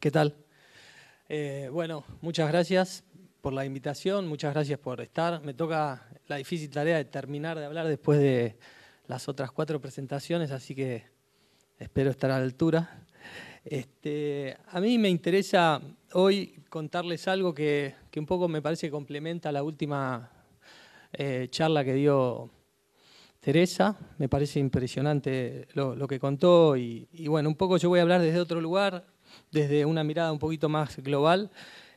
¿qué tal? Eh, bueno, muchas gracias por la invitación, muchas gracias por estar. Me toca la difícil tarea de terminar de hablar después de las otras cuatro presentaciones, así que espero estar a la altura. Este, a mí me interesa hoy contarles algo que, un poco me parece complementa la última eh, charla que dio Teresa, me parece impresionante lo, que contó y, bueno, un poco yo voy a hablar desde otro lugar, desde una mirada un poquito más global.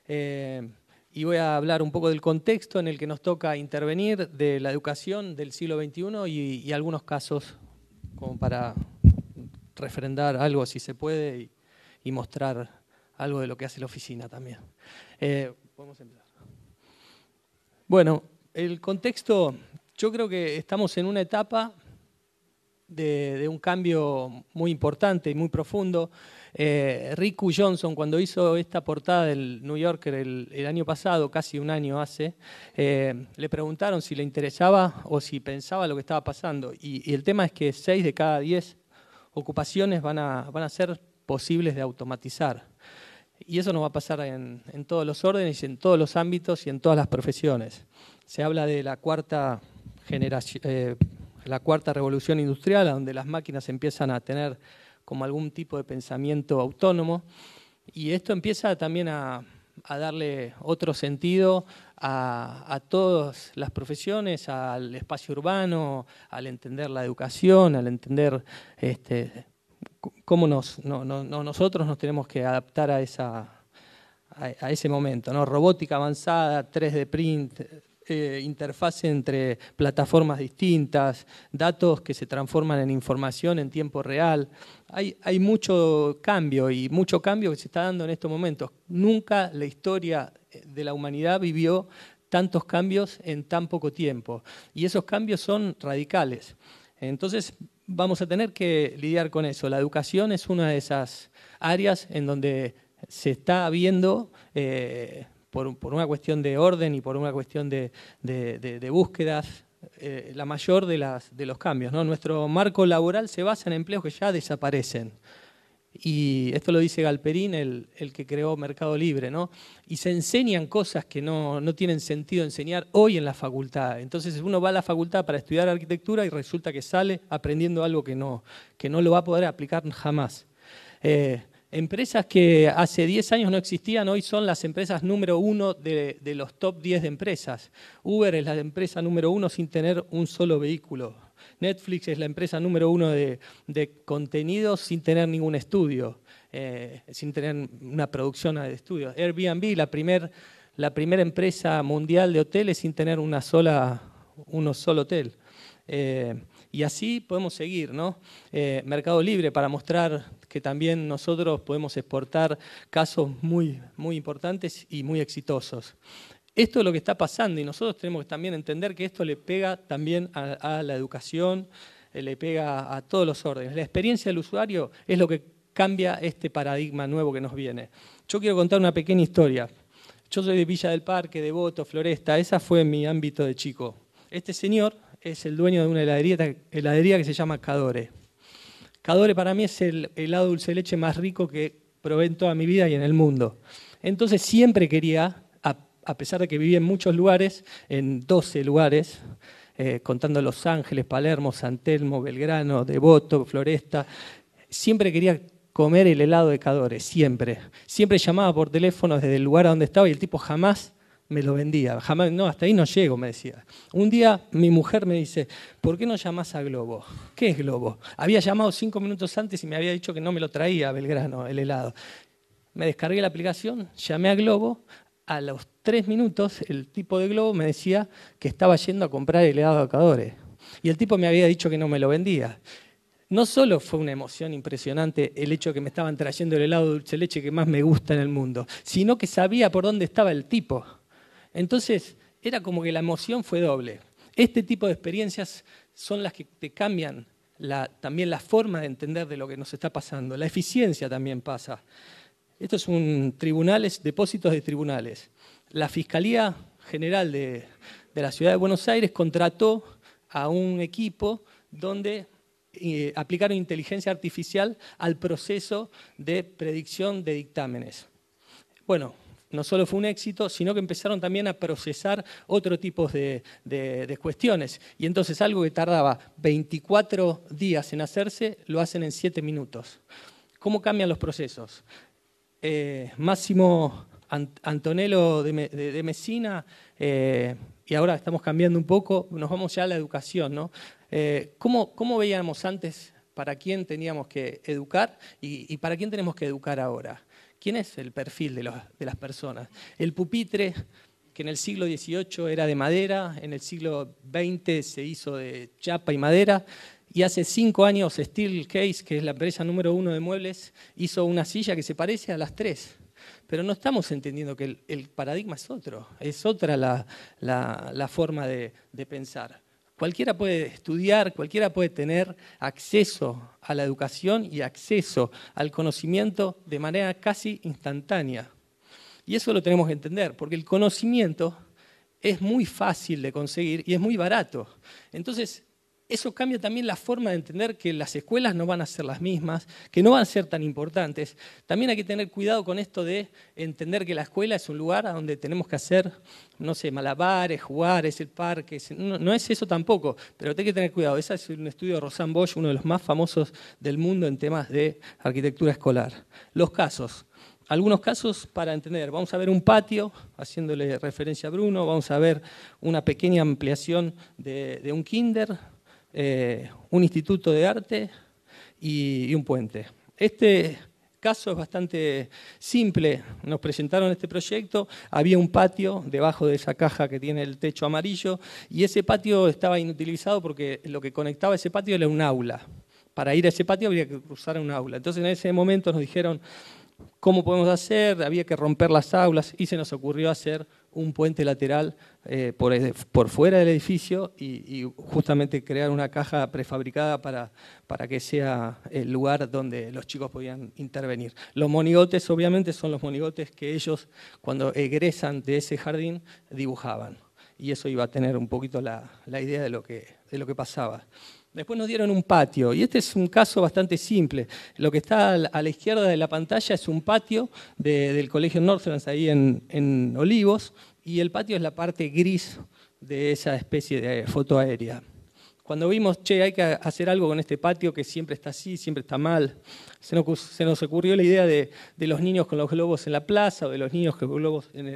Eh, y voy a hablar un poco del contexto en el que nos toca intervenir, de la educación del siglo XXI y, algunos casos como para refrendar algo si se puede y, mostrar algo de lo que hace la oficina también. Eh, empezar. Bueno, el contexto, yo creo que estamos en una etapa de, un cambio muy importante y muy profundo. Eh, Riku Johnson, cuando hizo esta portada del New Yorker el, año pasado, casi un año hace, eh, le preguntaron si le interesaba o si pensaba lo que estaba pasando. Y, el tema es que seis de cada diez ocupaciones van a, van a ser posibles de automatizar. Y eso nos va a pasar en, todos los órdenes, en todos los ámbitos y en todas las profesiones. Se habla de la cuarta generación, eh, la cuarta revolución industrial, donde las máquinas empiezan a tener como algún tipo de pensamiento autónomo. Y esto empieza también a, darle otro sentido a, todas las profesiones, al espacio urbano, al entender la educación, al entender este, cómo nos, nosotros nos tenemos que adaptar a, esa, a, ese momento. ¿no? Robótica avanzada, 3D print, interfase entre plataformas distintas, datos que se transforman en información en tiempo real. Hay, hay mucho cambio y mucho cambio que se está dando en estos momentos. Nunca la historia de la humanidad vivió tantos cambios en tan poco tiempo. Y esos cambios son radicales. Entonces vamos a tener que lidiar con eso. La educación es una de esas áreas en donde se está viendo eh, por, una cuestión de orden y por una cuestión de, búsquedas, eh, la mayor de, los cambios. Nuestro marco laboral se basa en empleos que ya desaparecen. Y esto lo dice Galperín, el, que creó Mercado Libre, ¿no? Y se enseñan cosas que no, tienen sentido enseñar hoy en la facultad. Entonces uno va a la facultad para estudiar arquitectura y resulta que sale aprendiendo algo que no, lo va a poder aplicar jamás. Eh, Empresas que hace 10 años no existían, hoy son las empresas número uno de, los top 10 de empresas. Uber es la empresa número uno sin tener un solo vehículo. Netflix es la empresa número uno de, contenidos sin tener ningún estudio, eh, sin tener una producción de estudios. Airbnb, la, la primera empresa mundial de hoteles sin tener una sola, uno solo hotel. Eh, y así podemos seguir, ¿no? Eh, Mercado Libre para mostrar que también nosotros podemos exportar casos muy, muy importantes y muy exitosos. Esto es lo que está pasando y nosotros tenemos que también entender que esto le pega también a, la educación, eh, le pega a todos los órdenes. La experiencia del usuario es lo que cambia este paradigma nuevo que nos viene. Yo quiero contar una pequeña historia. Yo soy de Villa del Parque, de Voto, Floresta, esa fue mi ámbito de chico. Este señor es el dueño de una heladería que se llama Cadore. Cadore para mí es el helado dulce de leche más rico que probé en toda mi vida y en el mundo. Entonces siempre quería, a, pesar de que vivía en muchos lugares, en 12 lugares, eh, contando Los Ángeles, Palermo, San Telmo, Belgrano, Devoto, Floresta, siempre quería comer el helado de Cadore, siempre. Siempre llamaba por teléfono desde el lugar donde estaba y el tipo jamás me lo vendía. Jamás, no, hasta ahí no llego, me decía. Un día mi mujer me dice, ¿por qué no llamas a Globo? ¿Qué es Globo? Había llamado cinco minutos antes y me había dicho que no me lo traía Belgrano, el helado. Me descargué la aplicación, llamé a Globo. A los tres minutos, el tipo de Globo me decía que estaba yendo a comprar el helado de Cadores. Y el tipo me había dicho que no me lo vendía. No solo fue una emoción impresionante el hecho de que me estaban trayendo el helado de dulce leche que más me gusta en el mundo, sino que sabía por dónde estaba el tipo. Entonces, era como que la emoción fue doble. Este tipo de experiencias son las que te cambian también la forma de entender de lo que nos está pasando. La eficiencia también pasa. Esto es un tribunales, depósitos de tribunales. La Fiscalía General de, la Ciudad de Buenos Aires contrató a un equipo donde eh, aplicaron inteligencia artificial al proceso de predicción de dictámenes. Bueno, no solo fue un éxito, sino que empezaron también a procesar otro tipo de, cuestiones. Y entonces algo que tardaba 24 días en hacerse, lo hacen en 7 minutos. ¿Cómo cambian los procesos? Eh, Máximo Antonello de, de Messina, eh, y ahora estamos cambiando un poco, nos vamos ya a la educación. ¿no? Eh, ¿cómo, veíamos antes para quién teníamos que educar y, para quién tenemos que educar ahora quién es el perfil de, las personas. El pupitre, que en el siglo XVIII era de madera, en el siglo XX se hizo de chapa y madera, y hace cinco años Steelcase, Case, que es la empresa número uno de muebles, hizo una silla que se parece a las tres. Pero no estamos entendiendo que el, paradigma es otro, es otra la, forma de pensar. Cualquiera puede estudiar, cualquiera puede tener acceso a la educación y acceso al conocimiento de manera casi instantánea. Y eso lo tenemos que entender, porque el conocimiento es muy fácil de conseguir y es muy barato. Entonces, eso cambia también la forma de entender que las escuelas no van a ser las mismas, que no van a ser tan importantes. También hay que tener cuidado con esto de entender que la escuela es un lugar a donde tenemos que hacer, no sé, malabares, jugar, es el parque. No, es eso tampoco, pero hay que tener cuidado. Ese es un estudio de Rosanne Bosch, uno de los más famosos del mundo en temas de arquitectura escolar. Los casos. Algunos casos para entender, vamos a ver un patio, haciéndole referencia a Bruno, vamos a ver una pequeña ampliación de un kinder, eh, un instituto de arte y, un puente. Este caso es bastante simple. Nos presentaron este proyecto, había un patio debajo de esa caja que tiene el techo amarillo y ese patio estaba inutilizado porque lo que conectaba ese patio era un aula. Para ir a ese patio había que cruzar un aula. Entonces en ese momento nos dijeron cómo podemos hacer, había que romper las aulas y se nos ocurrió hacer un puente lateral eh, por, fuera del edificio y, justamente crear una caja prefabricada para, que sea el lugar donde los chicos podían intervenir. Los monigotes obviamente son los monigotes que ellos cuando egresan de ese jardín dibujaban y eso iba a tener un poquito la, idea de de lo que pasaba. Después nos dieron un patio, y este es un caso bastante simple. Lo que está a la izquierda de la pantalla es un patio del Colegio Northlands, ahí en Olivos, y el patio es la parte gris de esa especie de foto aérea. Cuando vimos, che, hay que hacer algo con este patio que siempre está así, siempre está mal, se nos, ocurrió la idea de, de, los niños con los globos en la plaza o de los niños con los globos en,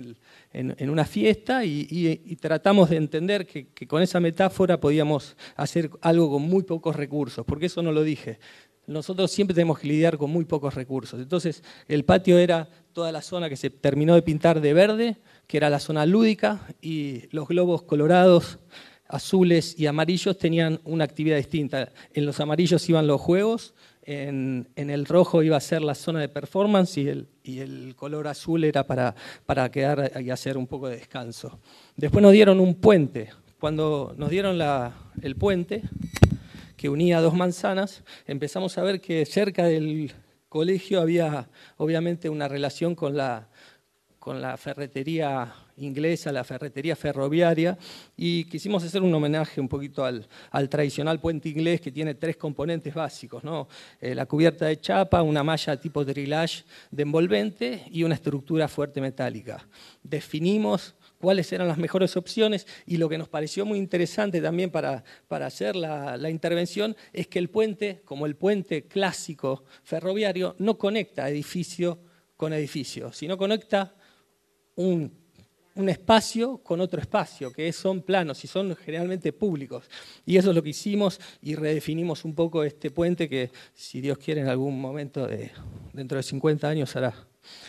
el, una fiesta y, tratamos de entender que, que con esa metáfora podíamos hacer algo con muy pocos recursos, porque eso no lo dije. Nosotros siempre tenemos que lidiar con muy pocos recursos. Entonces, el patio era toda la zona que se terminó de pintar de verde, que era la zona lúdica, y los globos colorados azules y amarillos tenían una actividad distinta. En los amarillos iban los juegos, en, el rojo iba a ser la zona de performance y el, y el color azul era para, para, quedar y hacer un poco de descanso. Después nos dieron un puente. Cuando nos dieron la, el puente que unía dos manzanas, empezamos a ver que cerca del colegio había obviamente una relación con la, con la ferretería inglesa, la ferretería ferroviaria, y quisimos hacer un homenaje un poquito al, tradicional puente inglés que tiene tres componentes básicos, ¿no? Eh, la cubierta de chapa, una malla tipo drillage de envolvente y una estructura fuerte metálica. Definimos cuáles eran las mejores opciones y lo que nos pareció muy interesante también para, hacer la, la, intervención es que el puente, como el puente clásico ferroviario, no conecta edificio con edificio, sino conecta un, espacio con otro espacio, que son planos y son generalmente públicos. Y eso es lo que hicimos y redefinimos un poco este puente que, si Dios quiere, en algún momento, dentro de 50 años, hará.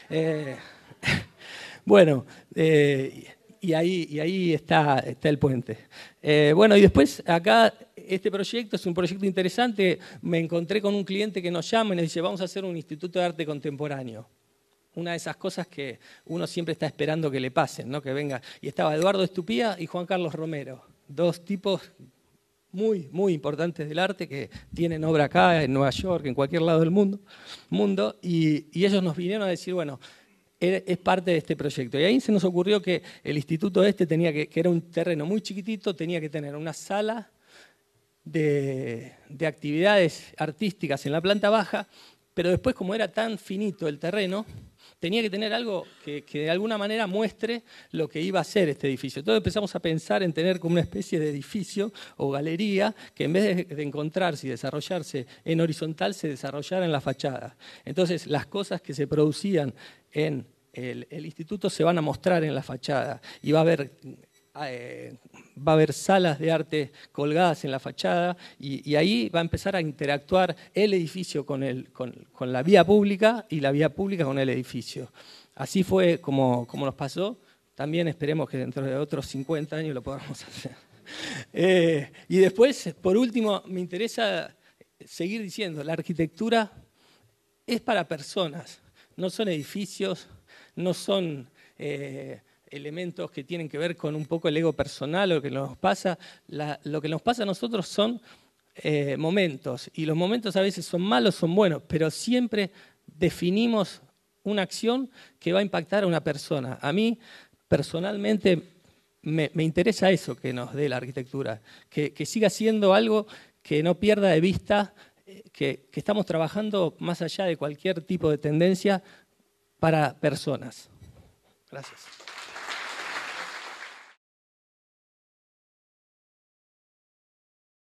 Eh, bueno, eh, y ahí, está, está el puente. Eh, bueno, y después acá este proyecto es un proyecto interesante. Me encontré con un cliente que nos llama y nos dice, vamos a hacer un instituto de arte contemporáneo una de esas cosas que uno siempre está esperando que le pasen, ¿no? que venga. Y estaba Eduardo Estupía y Juan Carlos Romero, dos tipos muy, muy importantes del arte que tienen obra acá, en Nueva York, en cualquier lado del mundo. mundo y, ellos nos vinieron a decir, bueno, e, es parte de este proyecto. Y ahí se nos ocurrió que el instituto este tenía que, era un terreno muy chiquitito, tenía que tener una sala de actividades artísticas en la planta baja, pero después como era tan finito el terreno, tenía que tener algo que, de alguna manera muestre lo que iba a ser este edificio. Entonces empezamos a pensar en tener como una especie de edificio o galería que en vez de, encontrarse y desarrollarse en horizontal, se desarrollara en la fachada. Entonces las cosas que se producían en el, el instituto se van a mostrar en la fachada y va a haber Ah, eh, va a haber salas de arte colgadas en la fachada y, ahí va a empezar a interactuar el edificio con, el, con, la vía pública y la vía pública con el edificio. Así fue como, como nos pasó. También esperemos que dentro de otros 50 años lo podamos hacer. Eh, y después, por último, me interesa seguir diciendo, la arquitectura es para personas, no son edificios, no son eh, elementos que tienen que ver con un poco el ego personal, lo que nos pasa, lo que nos pasa a nosotros son eh, momentos, y los momentos a veces son malos, son buenos, pero siempre definimos una acción que va a impactar a una persona. A mí, personalmente, me, interesa eso que nos dé la arquitectura, que, siga siendo algo que no pierda de vista, eh, que estamos trabajando más allá de cualquier tipo de tendencia para personas. Gracias.